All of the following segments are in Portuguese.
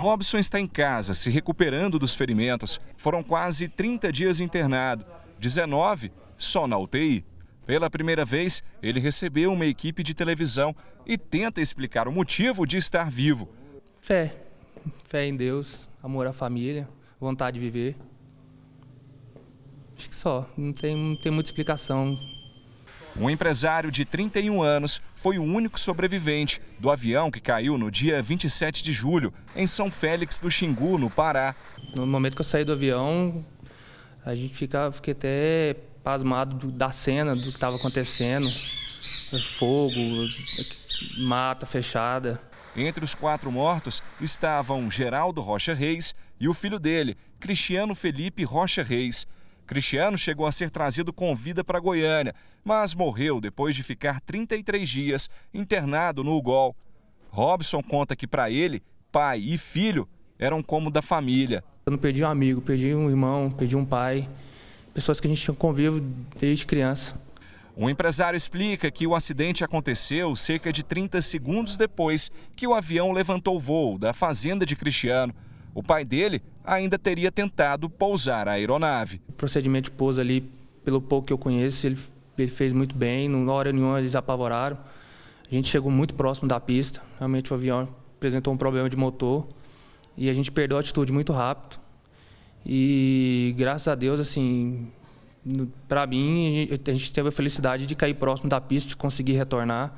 Robson está em casa, se recuperando dos ferimentos. Foram quase 30 dias internado, 19 só na UTI. Pela primeira vez, ele recebeu uma equipe de televisão e tenta explicar o motivo de estar vivo. Fé. Fé em Deus, amor à família, vontade de viver. Acho que só. Não tem, não tem muita explicação. Um empresário de 31 anos foi o único sobrevivente do avião que caiu no dia 27 de julho, em São Félix do Xingu, no Pará. No momento que eu saí do avião, a gente ficava, fiquei até pasmado da cena, do que estava acontecendo. Fogo, mata fechada. Entre os quatro mortos estavam Geraldo Rocha Reis e o filho dele, Cristiano Felipe Rocha Reis. Cristiano chegou a ser trazido com vida para Goiânia, mas morreu depois de ficar 33 dias internado no UGOL. Robson conta que para ele, pai e filho eram como da família. Eu não perdi um amigo, perdi um irmão, perdi um pai, pessoas que a gente tinha convívio desde criança. O empresário explica que o acidente aconteceu cerca de 30 segundos depois que o avião levantou voo da fazenda de Cristiano. O pai dele ainda teria tentado pousar a aeronave. O procedimento de pouso ali, pelo pouco que eu conheço, ele, ele fez muito bem. Na hora nenhuma eles apavoraram. A gente chegou muito próximo da pista. Realmente o avião apresentou um problema de motor e a gente perdeu a atitude muito rápido. E graças a Deus, assim, para mim, a gente teve a felicidade de cair próximo da pista, de conseguir retornar,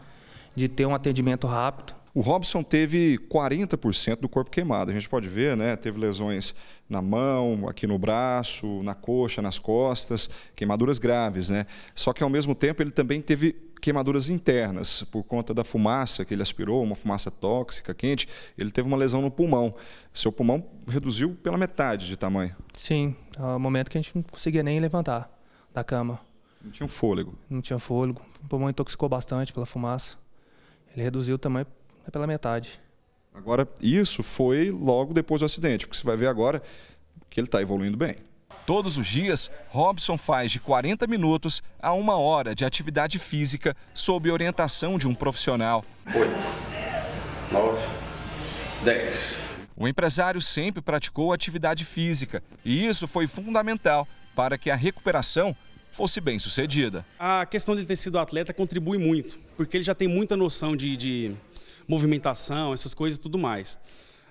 de ter um atendimento rápido. O Robson teve 40% do corpo queimado. A gente pode ver, né? Teve lesões na mão, aqui no braço, na coxa, nas costas, queimaduras graves, né? Só que ao mesmo tempo ele também teve queimaduras internas por conta da fumaça que ele aspirou, uma fumaça tóxica, quente. Ele teve uma lesão no pulmão. Seu pulmão reduziu pela metade de tamanho. Sim, é um momento que a gente não conseguia nem levantar da cama. Não tinha um fôlego. Não tinha fôlego. O pulmão intoxicou bastante pela fumaça. Ele reduziu o tamanho é pela metade. Agora, isso foi logo depois do acidente, porque você vai ver agora que ele está evoluindo bem. Todos os dias, Robson faz de 40 minutos a uma hora de atividade física sob orientação de um profissional. 8, 9, 10. O empresário sempre praticou atividade física e isso foi fundamental para que a recuperação fosse bem sucedida. A questão de ter sido atleta contribui muito, porque ele já tem muita noção de, de movimentação, essas coisas e tudo mais.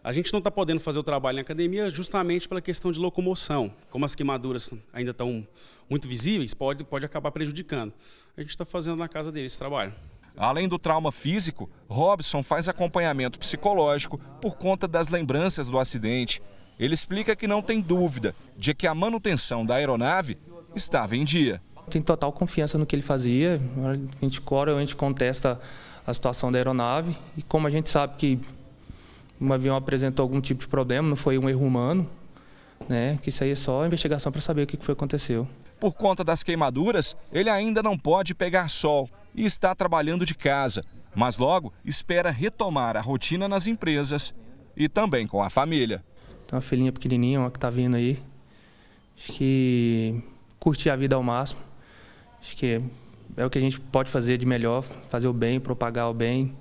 A gente não está podendo fazer o trabalho na academia justamente pela questão de locomoção. Como as queimaduras ainda estão muito visíveis, pode, pode acabar prejudicando. A gente está fazendo na casa dele esse trabalho. Além do trauma físico, Robson faz acompanhamento psicológico por conta das lembranças do acidente. Ele explica que não tem dúvida de que a manutenção da aeronave estava em dia tem total confiança no que ele fazia. A gente cora, a gente contesta a situação da aeronave. E como a gente sabe que um avião apresentou algum tipo de problema, não foi um erro humano, né? Que isso aí é só investigação para saber o que foi que aconteceu. Por conta das queimaduras, ele ainda não pode pegar sol e está trabalhando de casa, mas logo espera retomar a rotina nas empresas e também com a família. Tem uma filhinha pequenininha, uma que está vindo aí. Acho que curtir a vida ao máximo. Acho que é o que a gente pode fazer de melhor, fazer o bem, propagar o bem,